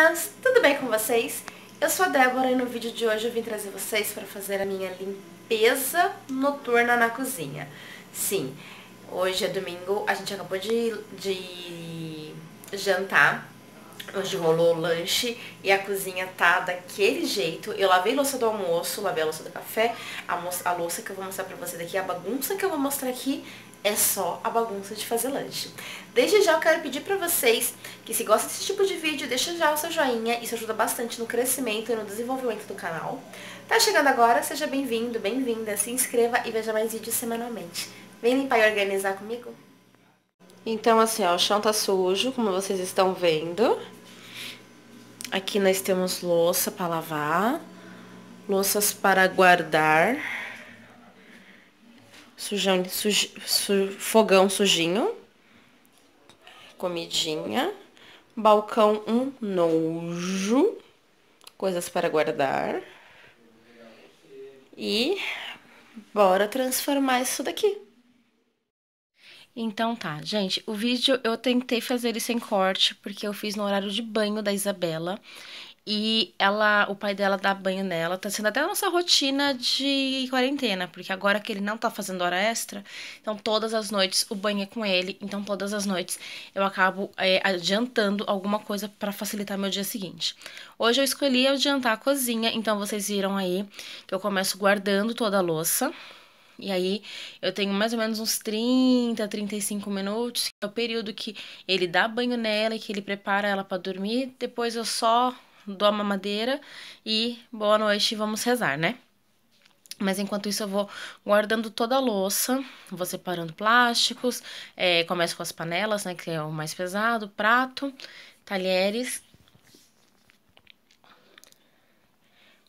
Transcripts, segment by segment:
meninas! Tudo bem com vocês? Eu sou a Débora e no vídeo de hoje eu vim trazer vocês para fazer a minha limpeza noturna na cozinha. Sim, hoje é domingo, a gente acabou de, de jantar Hoje rolou o lanche e a cozinha tá daquele jeito. Eu lavei louça do almoço, lavei a louça do café, a, a louça que eu vou mostrar pra vocês daqui, a bagunça que eu vou mostrar aqui é só a bagunça de fazer lanche. Desde já eu quero pedir pra vocês que se gosta desse tipo de vídeo, deixa já o seu joinha, isso ajuda bastante no crescimento e no desenvolvimento do canal. Tá chegando agora, seja bem-vindo, bem-vinda, se inscreva e veja mais vídeos semanalmente. Vem limpar e organizar comigo? Então assim, ó, o chão tá sujo, como vocês estão vendo. Aqui nós temos louça para lavar, louças para guardar, sujão, suj, su, fogão sujinho, comidinha, balcão um nojo, coisas para guardar. E bora transformar isso daqui. Então tá, gente, o vídeo eu tentei fazer ele sem corte, porque eu fiz no horário de banho da Isabela. E ela, o pai dela dá banho nela, tá sendo até a nossa rotina de quarentena, porque agora que ele não tá fazendo hora extra, então todas as noites o banho é com ele, então todas as noites eu acabo é, adiantando alguma coisa para facilitar meu dia seguinte. Hoje eu escolhi adiantar a cozinha, então vocês viram aí que eu começo guardando toda a louça, e aí eu tenho mais ou menos uns 30, 35 minutos, que é o período que ele dá banho nela e que ele prepara ela para dormir. Depois eu só dou a mamadeira e boa noite, vamos rezar, né? Mas enquanto isso, eu vou guardando toda a louça, vou separando plásticos, é, começo com as panelas, né, que é o mais pesado, prato, talheres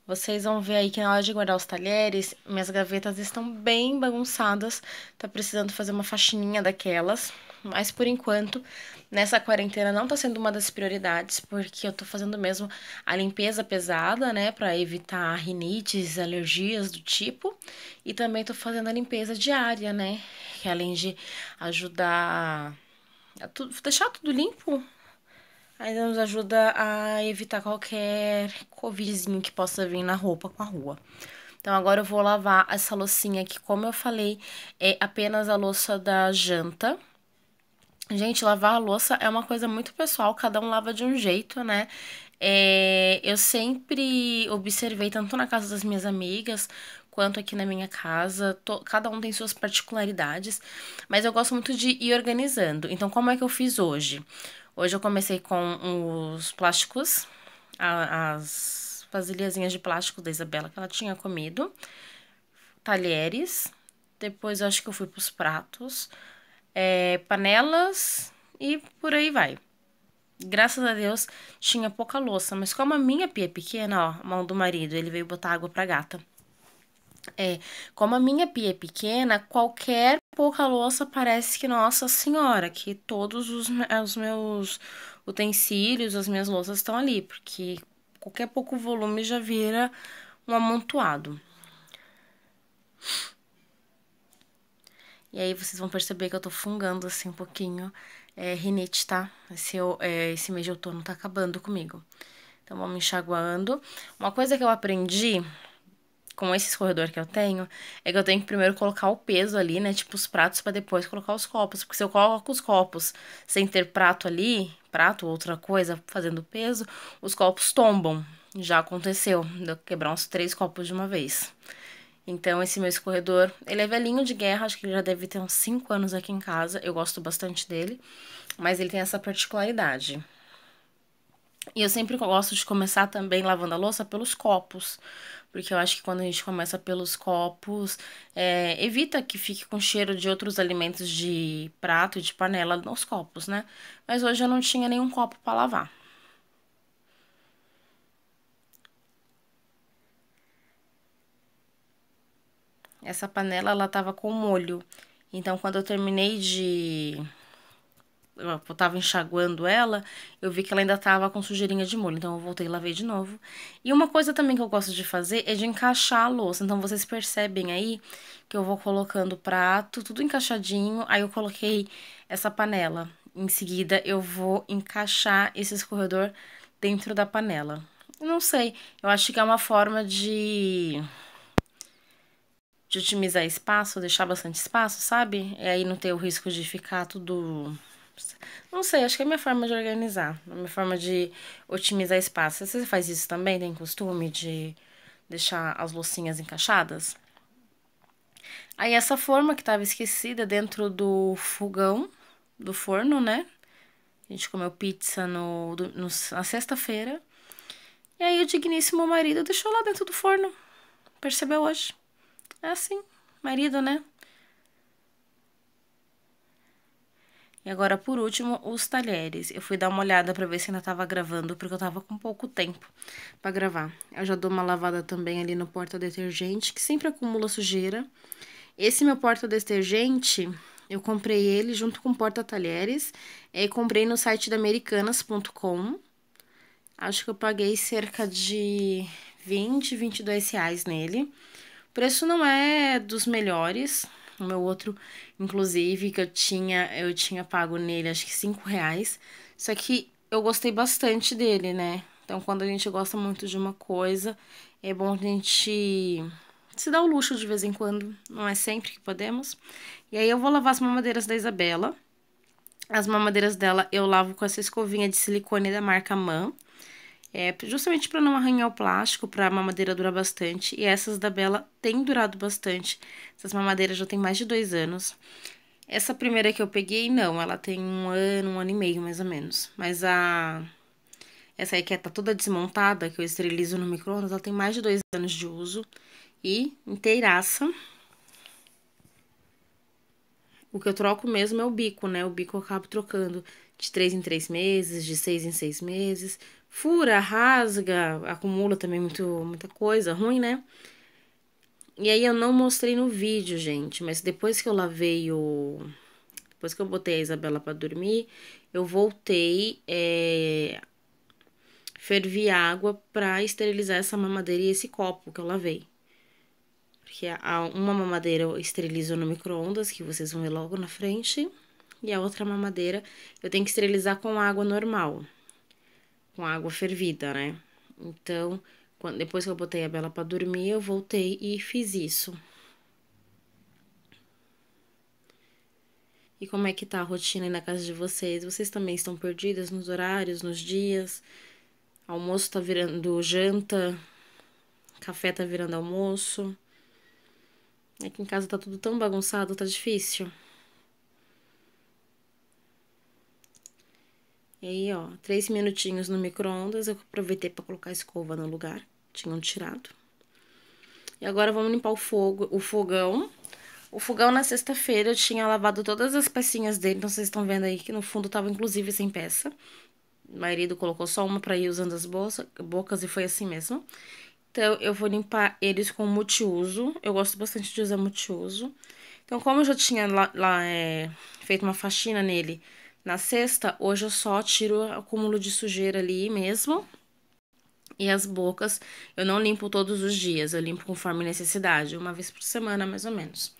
Vocês vão ver aí que na hora de guardar os talheres, minhas gavetas estão bem bagunçadas. Tá precisando fazer uma faxininha daquelas. Mas por enquanto, nessa quarentena não tá sendo uma das prioridades, porque eu tô fazendo mesmo a limpeza pesada, né, para evitar rinites, alergias do tipo, e também tô fazendo a limpeza diária, né, que além de ajudar a deixar tudo limpo, Ainda nos ajuda a evitar qualquer covidzinho que possa vir na roupa com a rua. Então agora eu vou lavar essa loucinha aqui, como eu falei, é apenas a louça da janta. Gente, lavar a louça é uma coisa muito pessoal, cada um lava de um jeito, né? É, eu sempre observei, tanto na casa das minhas amigas, quanto aqui na minha casa. Tô, cada um tem suas particularidades, mas eu gosto muito de ir organizando. Então, como é que eu fiz hoje? Hoje eu comecei com os plásticos, a, as vasilhazinhas de plástico da Isabela que ela tinha comido, talheres, depois eu acho que eu fui pros pratos, é, panelas e por aí vai. Graças a Deus tinha pouca louça, mas como a minha pia é pequena, ó, mão do marido, ele veio botar água pra gata. É, como a minha pia é pequena, qualquer pouca louça parece que Nossa Senhora, que todos os, os meus utensílios, as minhas louças estão ali, porque qualquer pouco volume já vira um amontoado. E aí vocês vão perceber que eu tô fungando assim um pouquinho. É rinite, tá? Esse, é, esse mês de outono tá acabando comigo. Então vamos enxaguando. Uma coisa que eu aprendi com esse escorredor que eu tenho, é que eu tenho que primeiro colocar o peso ali, né? Tipo, os pratos para depois colocar os copos. Porque se eu coloco os copos sem ter prato ali, prato, outra coisa, fazendo peso, os copos tombam. Já aconteceu, de eu quebrar uns três copos de uma vez. Então, esse meu escorredor, ele é velhinho de guerra, acho que ele já deve ter uns cinco anos aqui em casa. Eu gosto bastante dele, mas ele tem essa particularidade. E eu sempre gosto de começar também lavando a louça pelos copos, porque eu acho que quando a gente começa pelos copos, é, evita que fique com cheiro de outros alimentos de prato e de panela nos copos, né? Mas hoje eu não tinha nenhum copo para lavar. Essa panela, ela tava com molho. Então, quando eu terminei de eu tava enxaguando ela, eu vi que ela ainda tava com sujeirinha de molho, então eu voltei e lavei de novo. E uma coisa também que eu gosto de fazer é de encaixar a louça, então vocês percebem aí que eu vou colocando o prato, tudo encaixadinho, aí eu coloquei essa panela. Em seguida eu vou encaixar esse escorredor dentro da panela. Não sei, eu acho que é uma forma de de otimizar espaço, deixar bastante espaço, sabe? E aí não ter o risco de ficar tudo não sei, acho que é a minha forma de organizar, a minha forma de otimizar espaço. Você faz isso também? Tem costume de deixar as loucinhas encaixadas? Aí essa forma que estava esquecida dentro do fogão, do forno, né? A gente comeu pizza no, no na sexta-feira. E aí o digníssimo marido deixou lá dentro do forno. Percebeu hoje? É assim, marido, né? E agora, por último, os talheres. Eu fui dar uma olhada para ver se ainda tava gravando, porque eu tava com pouco tempo para gravar. Eu já dou uma lavada também ali no porta-detergente, que sempre acumula sujeira. Esse meu porta-detergente, eu comprei ele junto com porta-talheres. E comprei no site da americanas.com. Acho que eu paguei cerca de 20, 22 reais nele. O preço não é dos melhores. O meu outro inclusive, que eu tinha, eu tinha pago nele acho que 5 reais. Só que eu gostei bastante dele, né? Então, quando a gente gosta muito de uma coisa, é bom a gente se dar o luxo de vez em quando, não é sempre que podemos. E aí eu vou lavar as mamadeiras da Isabela. As mamadeiras dela eu lavo com essa escovinha de silicone da marca Man. É, justamente para não arranhar o plástico, para a mamadeira durar bastante. E essas da Bela têm durado bastante. Essas mamadeiras já tem mais de dois anos. Essa primeira que eu peguei, não, ela tem um ano, um ano e meio mais ou menos. Mas a. Essa aí que é, tá toda desmontada, que eu esterilizo no micro-ondas, ela tem mais de dois anos de uso. E inteiraça. O que eu troco mesmo é o bico, né? O bico eu acabo trocando de três em três meses, de seis em seis meses fura, rasga, acumula também muito, muita coisa ruim, né? E aí eu não mostrei no vídeo, gente, mas depois que eu lavei o... Depois que eu botei a Isabela pra dormir, eu voltei, é... fervi água pra esterilizar essa mamadeira e esse copo que eu lavei. Porque a, uma mamadeira eu esterilizo no micro-ondas, que vocês vão ver logo na frente, e a outra mamadeira eu tenho que esterilizar com água normal com água fervida, né? Então, quando, depois que eu botei a Bela para dormir, eu voltei e fiz isso. E como é que tá a rotina aí na casa de vocês? Vocês também estão perdidas nos horários, nos dias? Almoço tá virando janta? Café tá virando almoço? Aqui é em casa tá tudo tão bagunçado, tá difícil. E aí, ó, três minutinhos no micro-ondas, eu aproveitei para colocar a escova no lugar, tinham tirado. E agora vamos limpar o fogo, o fogão. O fogão na sexta-feira eu tinha lavado todas as pecinhas dele, então vocês estão vendo aí que no fundo tava inclusive sem peça. O marido colocou só uma para ir usando as bolsas, bocas e foi assim mesmo. Então eu vou limpar eles com multiuso. Eu gosto bastante de usar multiuso. Então como eu já tinha lá, lá é, feito uma faxina nele, na sexta, hoje eu só tiro o acúmulo de sujeira ali mesmo. E as bocas eu não limpo todos os dias, eu limpo conforme necessidade, uma vez por semana mais ou menos.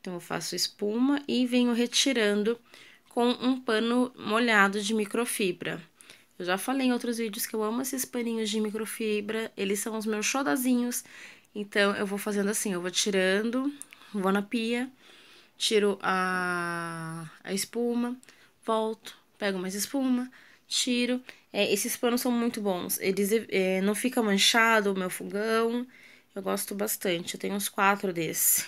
Então eu faço espuma e venho retirando com um pano molhado de microfibra. Eu já falei em outros vídeos que eu amo esses paninhos de microfibra, eles são os meus xodazinhos. Então, eu vou fazendo assim, eu vou tirando, vou na pia, tiro a, a espuma, volto, pego mais espuma, tiro. É, esses panos são muito bons, eles é, não fica manchado o meu fogão, eu gosto bastante, eu tenho uns quatro desses.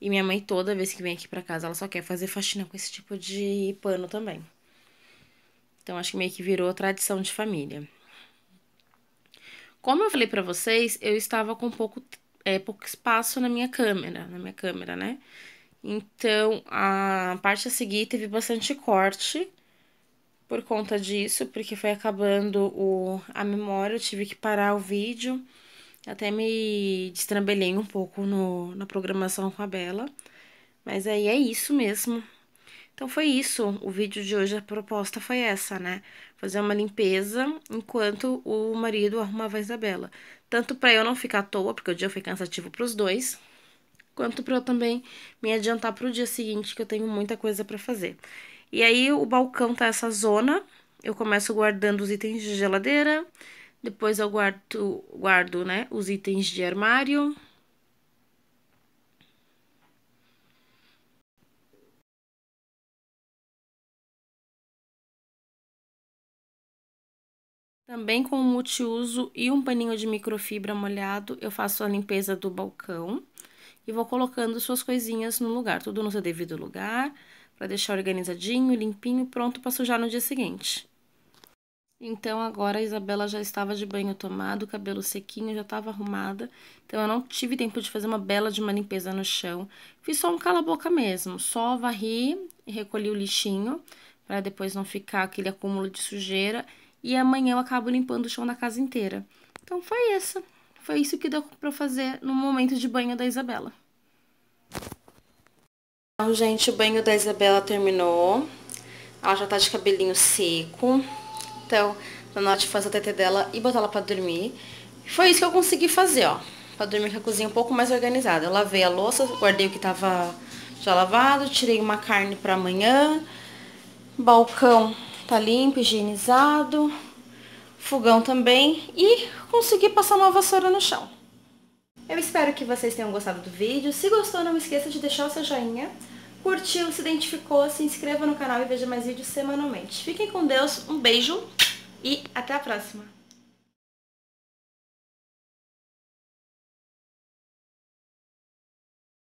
E minha mãe, toda vez que vem aqui pra casa, ela só quer fazer faxina com esse tipo de pano também. Então, acho que meio que virou tradição de família. Como eu falei pra vocês, eu estava com pouco é, pouco espaço na minha câmera, na minha câmera, né? Então, a parte a seguir teve bastante corte por conta disso, porque foi acabando o, a memória, eu tive que parar o vídeo. Até me destrambelhei um pouco no, na programação com a Bela. Mas aí é isso mesmo. Então foi isso. O vídeo de hoje, a proposta foi essa, né? fazer uma limpeza enquanto o marido arrumava a Isabela. Tanto para eu não ficar à toa, porque o dia foi cansativo para os dois, quanto para eu também me adiantar para o dia seguinte, que eu tenho muita coisa para fazer. E aí o balcão tá essa zona, eu começo guardando os itens de geladeira, depois eu guardo, guardo né, os itens de armário, Também com um multiuso e um paninho de microfibra molhado, eu faço a limpeza do balcão e vou colocando suas coisinhas no lugar, tudo no seu devido lugar, para deixar organizadinho, limpinho, pronto para sujar no dia seguinte. Então agora a Isabela já estava de banho tomado, cabelo sequinho, já estava arrumada. Então eu não tive tempo de fazer uma bela de uma limpeza no chão. Fiz só um cala-boca mesmo, só varri e recolhi o lixinho para depois não ficar aquele acúmulo de sujeira e amanhã eu acabo limpando o chão da casa inteira. Então foi essa. Foi isso que deu para fazer no momento de banho da Isabela. Então, gente, o banho da Isabela terminou. Ela já tá de cabelinho seco. Então, a Nath faz a TT dela e botar ela pra dormir. Foi isso que eu consegui fazer, ó. Pra dormir com a cozinha um pouco mais organizada. Eu lavei a louça, guardei o que tava já lavado, tirei uma carne pra amanhã. Balcão Tá limpo, higienizado. Fogão também. E consegui passar uma vassoura no chão. Eu espero que vocês tenham gostado do vídeo. Se gostou, não esqueça de deixar o seu joinha. Curtiu, se identificou, se inscreva no canal e veja mais vídeos semanalmente. Fiquem com Deus, um beijo e até a próxima.